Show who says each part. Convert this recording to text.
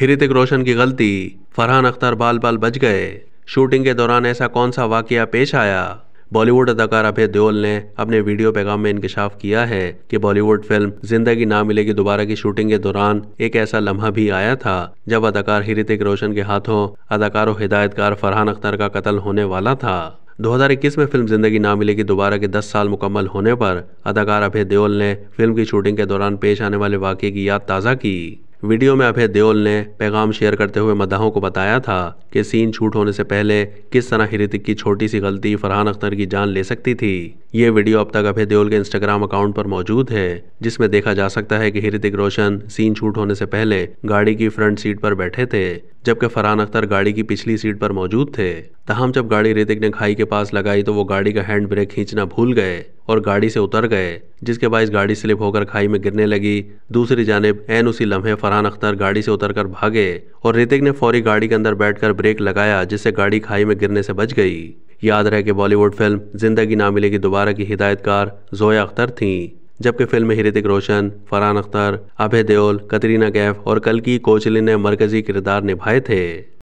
Speaker 1: हृतिक रोशन की गलती फरहान अख्तर बाल बाल बच गए शूटिंग के दौरान ऐसा कौन सा वाकया पेश आया बॉलीवुड अदाकार अभय देओल ने अपने वीडियो पैगाम में इंकशाफ किया है कि बॉलीवुड फिल्म जिंदगी ना मिलेगी दोबारा की शूटिंग के दौरान एक ऐसा लम्हा भी आया था जब अदाकार हृतिक रोशन के हाथों अदाकार और हिदायतकार फरहान अख्तर का कत्ल होने वाला था 2021 में फिल्म जिंदगी ना मिलेगी दोबारा के 10 साल मुकम्मल होने पर अदाकार अभय देओल ने फिल्म की शूटिंग के दौरान पेश आने वाले वाक्य की याद ताज़ा की वीडियो में अभय देओल ने पैगाम शेयर करते हुए मदाहों को बताया था कि सीन शूट होने से पहले किस तरह हृतिक की छोटी सी गलती फरहान अख्तर की जान ले सकती थी ये वीडियो अब तक अभय देओल के इंस्टाग्राम अकाउंट पर मौजूद है जिसमें देखा जा सकता है कि हृतिक रोशन सीन शूट होने से पहले गाड़ी की फ्रंट सीट पर बैठे थे जबकि फरहान अख्तर गाड़ी की पिछली सीट पर मौजूद थे तहम जब गाड़ी ऋतिक ने खाई के पास लगाई तो वो गाड़ी का हैंड ब्रेक खींचना भूल गए और गाड़ी से उतर गए जिसके बायस गाड़ी स्लिप होकर खाई में गिरने लगी दूसरी जानब एन उसी लम्हे फरहान अख्तर गाड़ी से उतरकर भागे और ऋतिक ने फौरी गाड़ी के अंदर बैठकर ब्रेक लगाया जिससे गाड़ी खाई में गिरने से बच गई याद रहे कि बॉलीवुड फिल्म जिंदगी ना मिलेगी दोबारा की हिदायतकार जोया अख्तर थी जबकि फिल्म में हृतिक रोशन फरहान अख्तर अभय देओल कतरीना कैफ और कलकी कोचलिन ने मरकजी किरदार निभाए थे